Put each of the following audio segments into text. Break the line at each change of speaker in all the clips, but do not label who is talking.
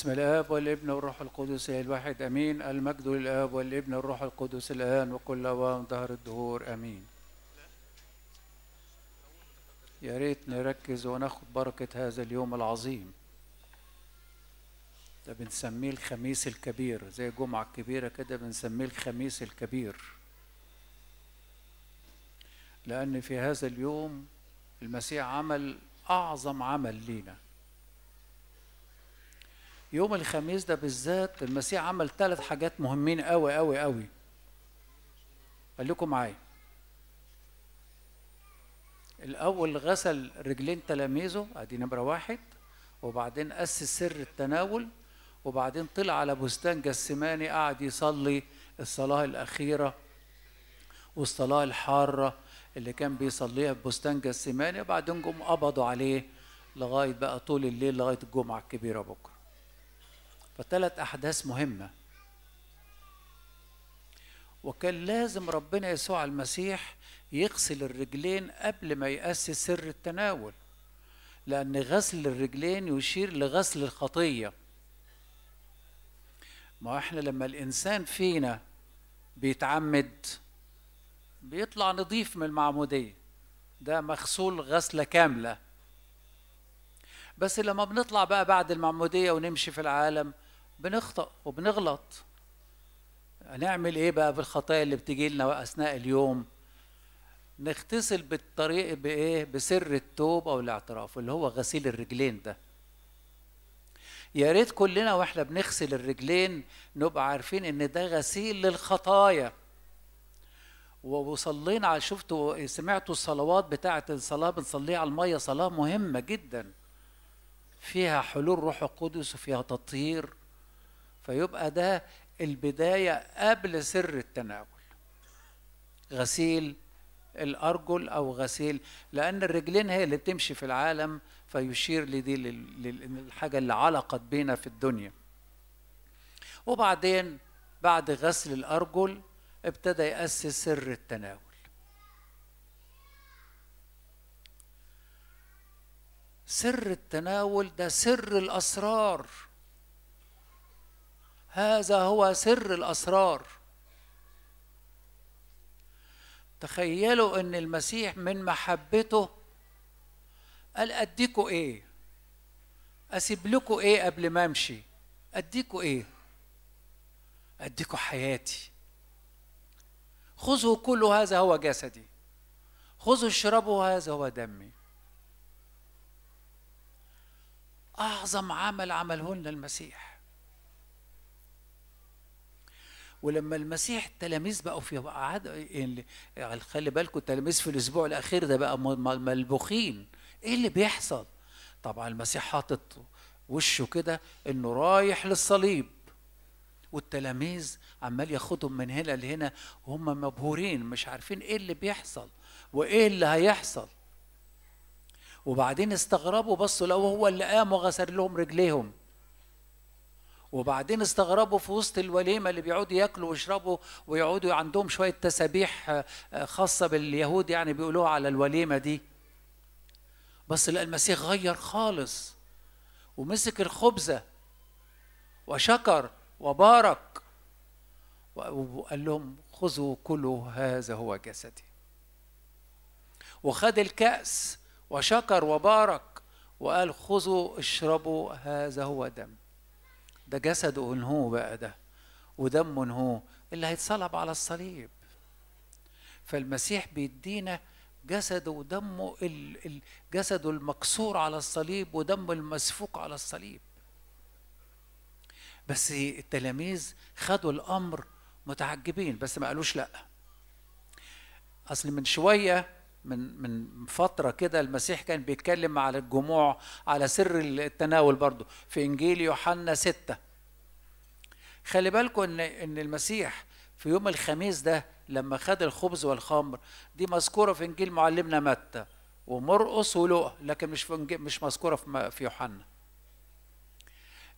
بسم الآب والابن والروح القدس الواحد أمين المجد للآب والابن والروح القدس الآن وكل أوان دهر الدهور أمين يا ريت نركز وناخد بركة هذا اليوم العظيم ده بنسميه الخميس الكبير زي جمعة كبيرة كده بنسميه الخميس الكبير لأن في هذا اليوم المسيح عمل أعظم عمل لينا يوم الخميس ده بالذات المسيح عمل ثلاث حاجات مهمين قوي قوي قوي قال لكم معايا الأول غسل رجلين تلاميذه أدي نمرة واحد وبعدين أسس سر التناول وبعدين طلع على بستان جسماني قعد يصلي الصلاة الأخيرة والصلاة الحارة اللي كان بيصليها في بستان جسماني وبعدين جم قبضوا عليه لغاية بقى طول الليل لغاية الجمعة الكبيرة بكرة فثلاث أحداث مهمة وكان لازم ربنا يسوع المسيح يغسل الرجلين قبل ما يأسس سر التناول لأن غسل الرجلين يشير لغسل الخطية ما احنا لما الإنسان فينا بيتعمد بيطلع نظيف من المعمودية ده مغسول غسلة كاملة بس لما بنطلع بقى بعد المعمودية ونمشي في العالم بنخطأ وبنغلط هنعمل ايه بقى في الخطايا اللي بتجي لنا اثناء اليوم نغتسل بالطريق بايه بسر التوبه والاعتراف اللي هو غسيل الرجلين ده يا ريت كلنا واحنا بنغسل الرجلين نبقى عارفين ان ده غسيل للخطايا وصلينا على شفتوا سمعتوا الصلوات بتاعه الصلاه بنصليها على الميه صلاه مهمه جدا فيها حلول روح القدس وفيها تطهير فيبقى ده البداية قبل سر التناول غسيل الأرجل أو غسيل لأن الرجلين هي اللي بتمشي في العالم فيشير لدي للحاجة اللي علقت بينا في الدنيا وبعدين بعد غسل الأرجل ابتدى يأسس سر التناول سر التناول ده سر الأسرار هذا هو سر الأسرار تخيلوا أن المسيح من محبته قال أديكوا إيه أسيب لكم إيه قبل ما أمشي أديكوا إيه أديكوا حياتي خذوا كل هذا هو جسدي خذوا اشربوا هذا هو دمي أعظم عمل عمله لنا المسيح ولما المسيح التلاميذ بقوا في قعدوا يعني خلي بالكم التلاميذ في الاسبوع الاخير ده بقى ملبوخين ايه اللي بيحصل طبعا المسيح حاطط وشه كده انه رايح للصليب والتلاميذ عمال ياخدهم من هنا لهنا وهم مبهورين مش عارفين ايه اللي بيحصل وايه اللي هيحصل وبعدين استغربوا بصوا لو هو اللي قام وغسل لهم رجليهم وبعدين استغربوا في وسط الوليمة اللي بيقعدوا ياكلوا ويشربوا ويقعدوا عندهم شوية تسابيح آه، آه، خاصة باليهود يعني بيقولوها على الوليمة دي بس لقى المسيح غير خالص ومسك الخبزة وشكر وبارك وقال لهم خذوا كلوا هذا هو جسدي وخد الكأس وشكر وبارك وقال خذوا اشربوا هذا هو دمي ده جسده هو بقى ده ودمه هو اللي هيتصلب على الصليب فالمسيح بيدينا جسده ودمه جسده المكسور على الصليب ودمه المسفوك على الصليب بس التلاميذ خدوا الامر متعجبين بس ما قالوش لا اصل من شويه من من فترة كده المسيح كان بيتكلم على الجموع على سر التناول برضه في إنجيل يوحنا ستة خلي بالكم إن إن المسيح في يوم الخميس ده لما خد الخبز والخمر دي مذكورة في إنجيل معلمنا متى ومرقص ولقى لكن مش في مش مذكورة في في يوحنا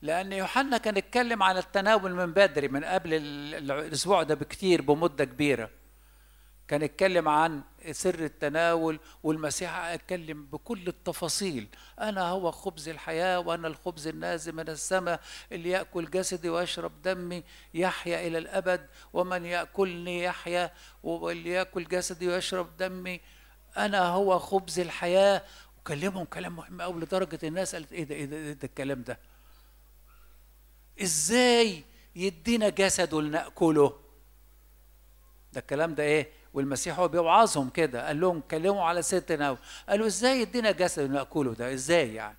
لأن يوحنا كان اتكلم على التناول من بدري من قبل الأسبوع ده بكتير بمدة كبيرة كان اتكلم عن سر التناول والمسيح اتكلم بكل التفاصيل انا هو خبز الحياه وانا الخبز النازل من السماء اللي ياكل جسدي ويشرب دمي يحيا الى الابد ومن ياكلني يحيا واللي ياكل جسدي ويشرب دمي انا هو خبز الحياه وكلمهم كلام مهم قوي لدرجه الناس قالت ايه ده ايه ده, إيه ده الكلام ده ازاي يدينا جسده لناكله ده الكلام ده ايه والمسيح هو بيوعظهم كده قال لهم كلموا على ستنا قالوا ازاي يدينا جسد ناكله ده ازاي يعني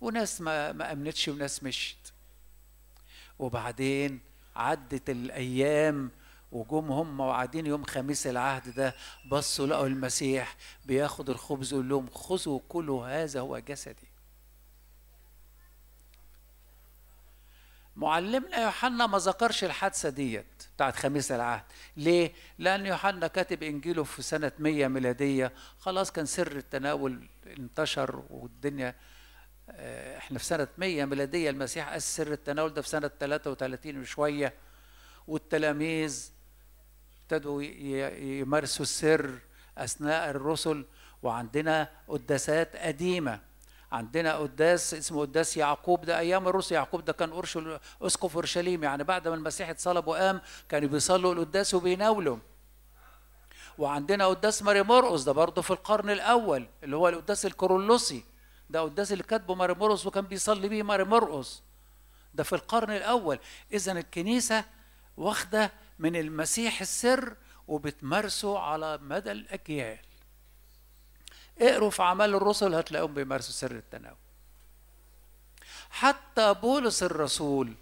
وناس ما, ما امنتش وناس مشت وبعدين عدت الايام وجم هم وقاعدين يوم خميس العهد ده بصوا لقوا المسيح بياخد الخبز ويقول لهم خذوا كلوا هذا هو جسدي معلمنا يوحنا ما ذكرش الحادثه ديت بتاعت خميس العهد ليه؟ لأن يوحنا كاتب إنجيله في سنة 100 ميلادية خلاص كان سر التناول انتشر والدنيا آه، احنا في سنة 100 ميلادية المسيح أسس سر التناول ده في سنة 33 وشوية والتلاميذ ابتدوا يمارسوا السر أثناء الرسل وعندنا قداسات قديمة عندنا قداس اسمه قداس يعقوب ده ايام الروس يعقوب ده كان اورشل اسقف اورشليم يعني بعد ما المسيح اتصلب وقام كانوا بيصلوا القداس وبيناولوا وعندنا قداس ماري مرقص ده برضه في القرن الاول اللي هو القداس الكرولوسي ده قداس اللي كاتبه ماري مرقص وكان بيصلي بيه ماري مرقص ده في القرن الاول اذا الكنيسه واخده من المسيح السر وبتمارسه على مدى الاجيال اقروا في اعمال الرسل هتلاقيهم بيمارسوا سر التناول حتى بولس الرسول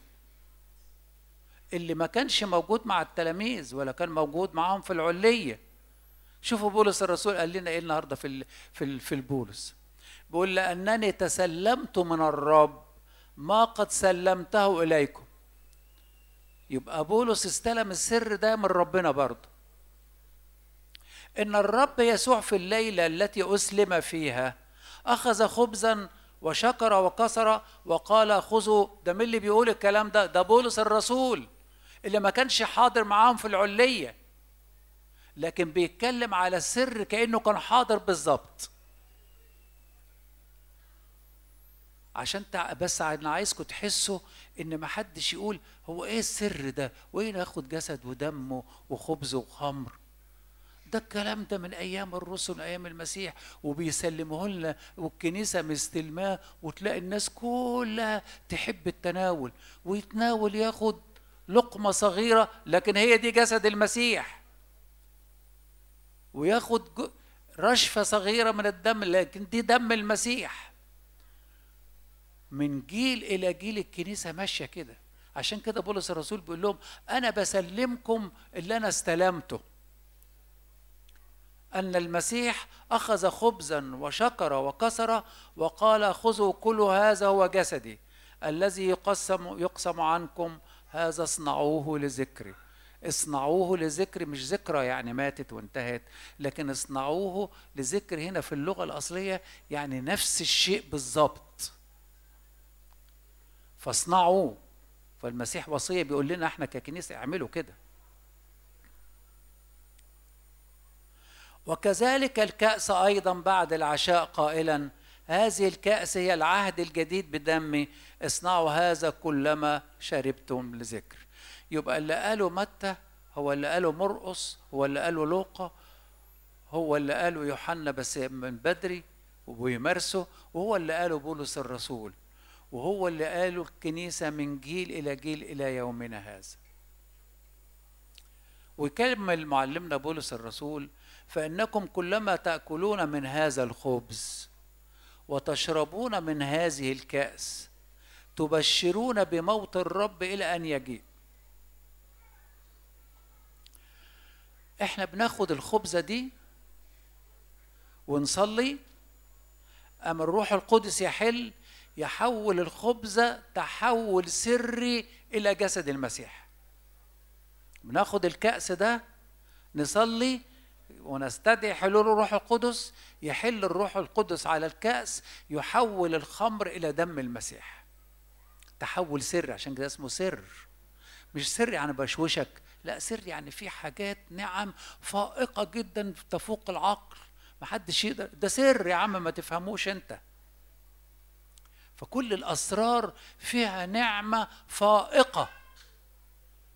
اللي ما كانش موجود مع التلاميذ ولا كان موجود معاهم في العليه شوفوا بولس الرسول قال لنا ايه النهارده في في في البولس بيقول لانني تسلمت من الرب ما قد سلمته اليكم يبقى بولس استلم السر ده من ربنا برضه ان الرب يسوع في الليله التي اسلم فيها اخذ خبزا وشكر وكسر وقال خذوا ده مين اللي بيقول الكلام ده ده بولس الرسول اللي ما كانش حاضر معاهم في العليه لكن بيتكلم على السر كانه كان حاضر بالظبط عشان بس انا عايزكم تحسوا ان ما حدش يقول هو ايه السر ده وايه ناخد جسد ودمه وخبز وخمر ده الكلام ده من ايام الرسل ايام المسيح وبيسلمه لنا والكنيسه مستلماه وتلاقي الناس كلها تحب التناول ويتناول ياخد لقمه صغيره لكن هي دي جسد المسيح وياخد رشفه صغيره من الدم لكن دي دم المسيح من جيل الى جيل الكنيسه ماشيه كده عشان كده بولس الرسول بيقول لهم انا بسلمكم اللي انا استلمته أن المسيح أخذ خبزا وشكر وكسر وقال خذوا كلوا هذا هو جسدي الذي يقسم يقسم عنكم هذا اصنعوه لذكري اصنعوه لذكر مش ذكرى يعني ماتت وانتهت لكن اصنعوه لذكر هنا في اللغة الأصلية يعني نفس الشيء بالظبط فاصنعوه فالمسيح وصية بيقول لنا احنا ككنيسة اعملوا كده وكذلك الكأس أيضا بعد العشاء قائلا هذه الكأس هي العهد الجديد بدمي اصنعوا هذا كلما شربتم لذكر يبقى اللي قاله متى هو اللي قاله مرقص هو اللي قاله لوقا هو اللي قاله يوحنا بس من بدري وبيمارسه وهو اللي قاله بولس الرسول وهو اللي قاله الكنيسة من جيل إلى جيل إلى يومنا هذا ويكمل معلمنا بولس الرسول فإنكم كلما تأكلون من هذا الخبز وتشربون من هذه الكأس تبشرون بموت الرب إلى أن يجيء احنا بناخد الخبزة دي ونصلي أما الروح القدس يحل يحول الخبزة تحول سري إلى جسد المسيح بناخد الكأس ده نصلي ونستدعي حلول الروح القدس يحل الروح القدس على الكأس يحول الخمر إلى دم المسيح تحول سر عشان كده اسمه سر مش سر يعني بشوشك لا سر يعني في حاجات نعم فائقة جدا تفوق العقل محدش يقدر ده سر يا عم ما تفهموش انت فكل الأسرار فيها نعمة فائقة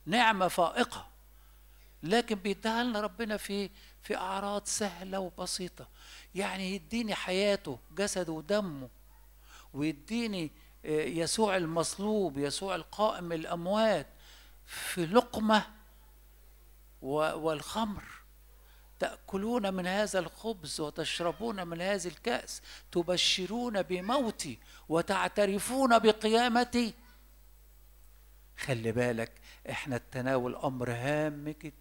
نعمة فائقة لكن بيديها لنا ربنا في في أعراض سهلة وبسيطة يعني يديني حياته جسده ودمه ويديني آه، يسوع المصلوب يسوع القائم الأموات في لقمة والخمر تأكلون من هذا الخبز وتشربون من هذه الكأس تبشرون بموتي وتعترفون بقيامتي خلي بالك احنا التناول امر هام جدا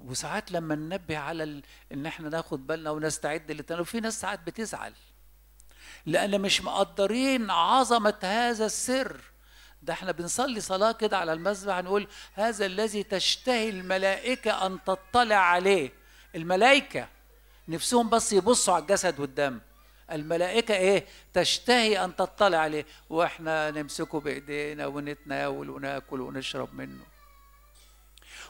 وساعات لما ننبه على ال... ان احنا ناخد بالنا ونستعد للتنبه وفي ناس ساعات بتزعل لان مش مقدرين عظمه هذا السر ده احنا بنصلي صلاه كده على المذبح نقول هذا الذي تشتهي الملائكه ان تطلع عليه الملائكه نفسهم بس يبصوا على الجسد والدم الملائكة إيه؟ تشتهي أن تطلع عليه وإحنا نمسكه بإيدينا ونتناول وناكل ونشرب منه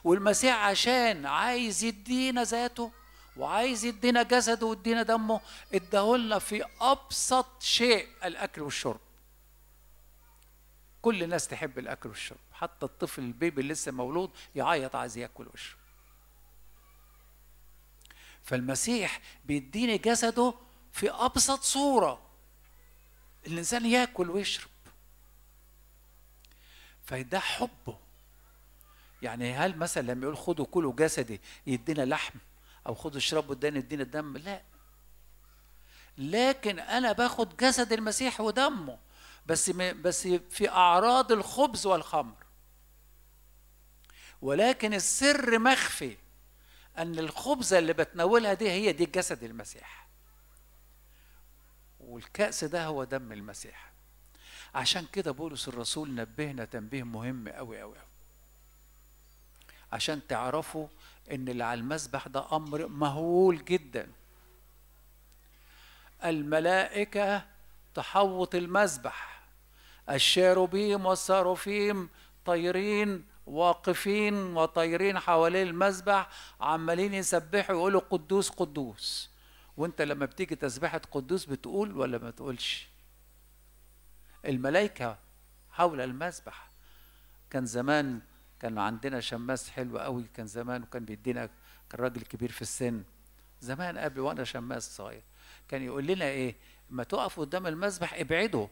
والمسيح عشان عايز يدينا ذاته وعايز يدينا جسده ويدينا دمه اداهولنا في ابسط شيء الاكل والشرب كل الناس تحب الاكل والشرب حتى الطفل البيبي اللي لسه مولود يعيط عايز ياكل ويشرب فالمسيح بيديني جسده في ابسط صوره الانسان ياكل ويشرب فده حبه يعني هل مثلا لما يقول خدوا كلوا جسدي يدينا لحم او خدوا اشربوا الدم يدينا الدم لا لكن انا باخد جسد المسيح ودمه بس بس في اعراض الخبز والخمر ولكن السر مخفي ان الخبزه اللي بتناولها دي هي دي جسد المسيح والكأس ده هو دم المسيح عشان كده بولس الرسول نبهنا تنبيه مهم قوي قوي قوي عشان تعرفوا ان اللي على المسبح ده امر مهول جدا الملائكه تحوط المسبح الشاروبيم والساروفيم طايرين واقفين وطايرين حوالين المسبح عمالين يسبحوا يقولوا قدوس قدوس وانت لما بتيجي تسبحة قدوس بتقول ولا ما تقولش الملائكة حول المسبح كان زمان كان عندنا شماس حلو قوي كان زمان وكان بيدينا كان راجل كبير في السن زمان قبل وانا شماس صغير كان يقول لنا ايه ما تقف قدام المسبح ابعده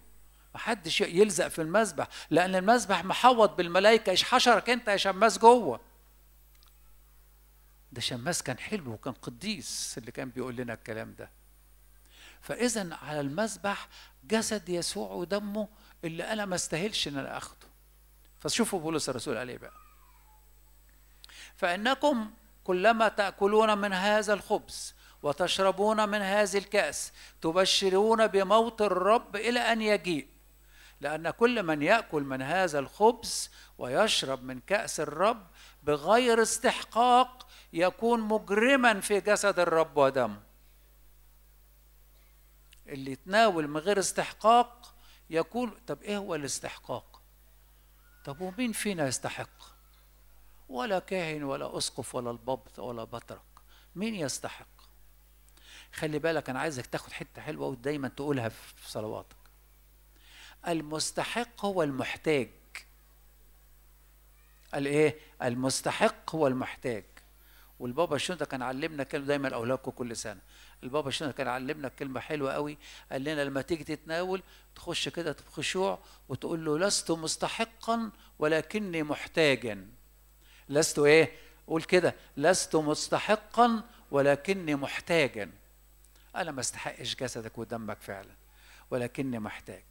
ما حدش يلزق في المسبح لان المسبح محوط بالملائكه ايش حشرك انت يا شماس جوه ده شماس كان حلو وكان قديس اللي كان بيقول لنا الكلام ده فاذا على المسبح جسد يسوع ودمه اللي انا ما استاهلش ان انا اخده فشوفوا بولس الرسول عليه بقى فإنكم كلما تأكلون من هذا الخبز وتشربون من هذه الكأس تبشرون بموت الرب إلى أن يجيء لأن كل من يأكل من هذا الخبز ويشرب من كأس الرب بغير استحقاق يكون مجرما في جسد الرب ودمه اللي يتناول من غير استحقاق يكون طب ايه هو الاستحقاق طب ومين فينا يستحق ولا كاهن ولا اسقف ولا الببط ولا بطرك مين يستحق خلي بالك انا عايزك تاخد حته حلوه ودايما تقولها في صلواتك المستحق هو المحتاج الايه المستحق هو المحتاج والبابا شنودة كان علمنا كلمة دايما أولادكم كل سنة البابا شنودة كان علمنا كلمة حلوة قوي قال لنا لما تيجي تتناول تخش كده بخشوع وتقول له لست مستحقا ولكني محتاجا لست ايه قول كده لست مستحقا ولكني محتاجا انا ما استحقش جسدك ودمك فعلا ولكني محتاج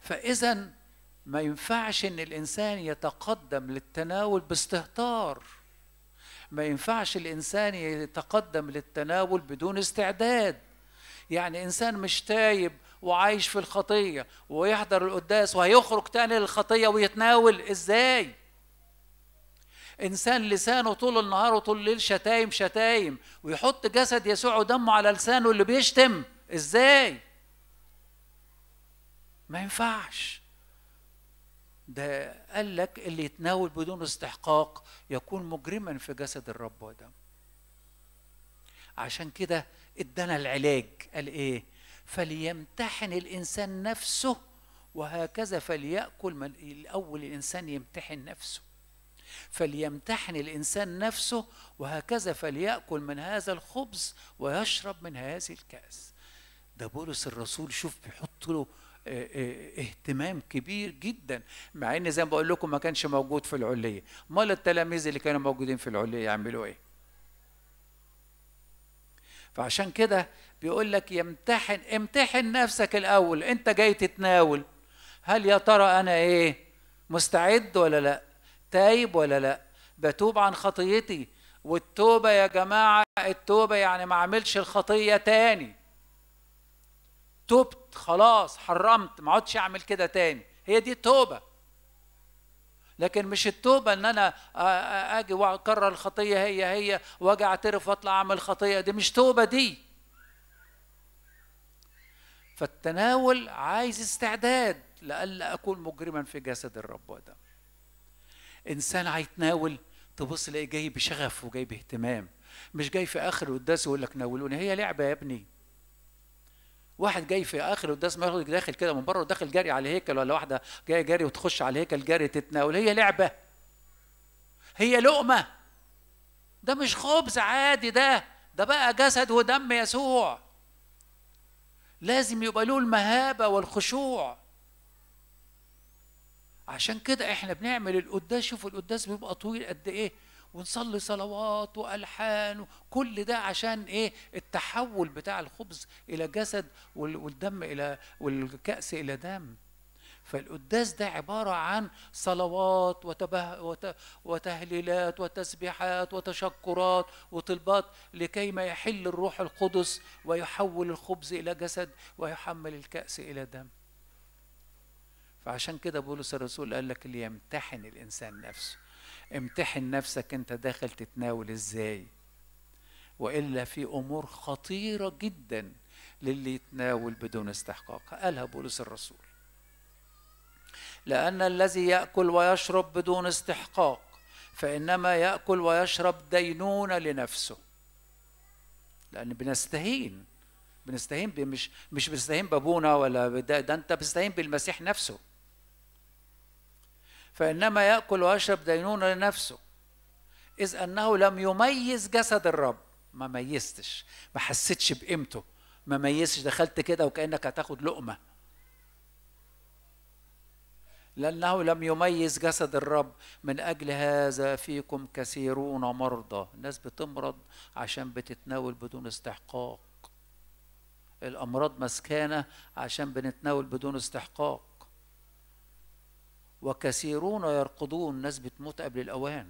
فاذا ما ينفعش ان الانسان يتقدم للتناول باستهتار ما ينفعش الإنسان يتقدم للتناول بدون استعداد يعني إنسان مش تايب وعايش في الخطية ويحضر القداس وهيخرج تاني للخطية ويتناول إزاي؟ انسان لسانه طول النهار وطول الليل شتايم شتايم ويحط جسد يسوع ودمه على لسانه اللي بيشتم ازاي ما ينفعش ده قال لك اللي يتناول بدون استحقاق يكون مجرما في جسد الرب ودم عشان كده ادانا العلاج قال ايه فليمتحن الانسان نفسه وهكذا فليأكل من الأول الإنسان يمتحن نفسه فليمتحن الإنسان نفسه وهكذا فليأكل من هذا الخبز ويشرب من هذه الكأس ده بولس الرسول شوف بيحط له آه، آه، اهتمام كبير جدا مع ان زي ما بقول لكم ما كانش موجود في العليه امال التلاميذ اللي كانوا موجودين في العليه يعملوا ايه فعشان كده بيقول لك يمتحن امتحن نفسك الاول انت جاي تتناول هل يا ترى انا ايه مستعد ولا لا تايب ولا لا بتوب عن خطيتي والتوبه يا جماعه التوبه يعني ما اعملش الخطيه تاني تبت خلاص حرمت ما عدتش اعمل كده تاني هي دي التوبه لكن مش التوبة ان انا اجي واكرر الخطية هي هي واجي اعترف واطلع اعمل خطية دي مش توبة دي فالتناول عايز استعداد لألا أكون مجرما في جسد الرب وده إنسان هيتناول تبص تلاقيه جاي بشغف وجاي باهتمام مش جاي في آخر قداس يقول لك ناولوني هي لعبة يا ابني واحد جاي في اخر القداس ما داخل كده من بره وداخل جري على الهيكل ولا واحده جايه جري وتخش على الهيكل جري تتناول هي لعبه هي لقمه ده مش خبز عادي ده ده بقى جسد ودم يسوع لازم يبقى له المهابه والخشوع عشان كده احنا بنعمل القداس شوفوا القداس بيبقى طويل قد ايه ونصلي صلوات والحان كل ده عشان ايه التحول بتاع الخبز الى جسد والدم الى والكاس الى دم فالقداس ده عبارة عن صلوات وتبه وت... وتهليلات وتسبيحات وتشكرات وطلبات لكي ما يحل الروح القدس ويحول الخبز إلى جسد ويحمل الكأس إلى دم فعشان كده بولس الرسول قال لك ليمتحن الإنسان نفسه امتحن نفسك انت داخل تتناول ازاي والا في امور خطيره جدا للي يتناول بدون استحقاق قالها بولس الرسول لان الذي ياكل ويشرب بدون استحقاق فانما ياكل ويشرب دينونه لنفسه لان بنستهين بنستهين مش مش بنستهين بابونا ولا ده, ده انت بتستهين بالمسيح نفسه فإنما يأكل ويشرب دينونة لنفسه إذ أنه لم يميز جسد الرب ما ميزتش ما حسيتش بقيمته ما ميزتش دخلت كده وكأنك هتاخد لقمة لأنه لم يميز جسد الرب من أجل هذا فيكم كثيرون مرضى الناس بتمرض عشان بتتناول بدون استحقاق الأمراض مسكانة عشان بنتناول بدون استحقاق وكثيرون يرقدون ناس بتموت قبل الأوان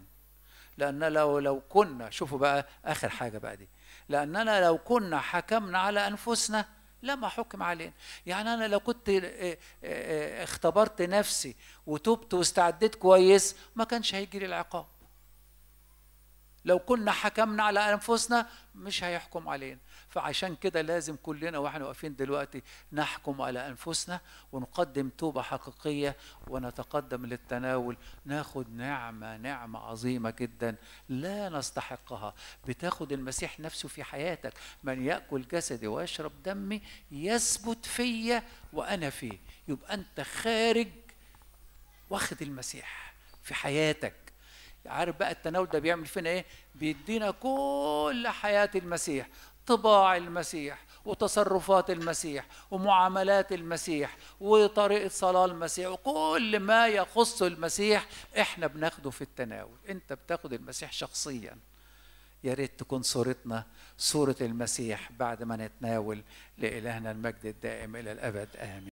لأن لو لو كنا شوفوا بقى آخر حاجة بقى دي لأننا لو كنا حكمنا على أنفسنا لما حكم علينا يعني أنا لو كنت آه، آه، آه، اختبرت نفسي وتبت واستعديت كويس ما كانش هيجري العقاب لو كنا حكمنا على أنفسنا مش هيحكم علينا فعشان كده لازم كلنا واحنا واقفين دلوقتي نحكم على أنفسنا ونقدم توبة حقيقية ونتقدم للتناول ناخد نعمة نعمة عظيمة جدا لا نستحقها بتاخد المسيح نفسه في حياتك من يأكل جسدي ويشرب دمي يثبت فيا وأنا فيه يبقى أنت خارج واخد المسيح في حياتك عارف بقى التناول ده بيعمل فينا ايه بيدينا كل حياه المسيح طباع المسيح وتصرفات المسيح ومعاملات المسيح وطريقة صلاة المسيح وكل ما يخص المسيح احنا بناخده في التناول انت بتاخد المسيح شخصيا يا ريت تكون صورتنا صورة المسيح بعد ما نتناول لإلهنا المجد الدائم إلى الأبد آمين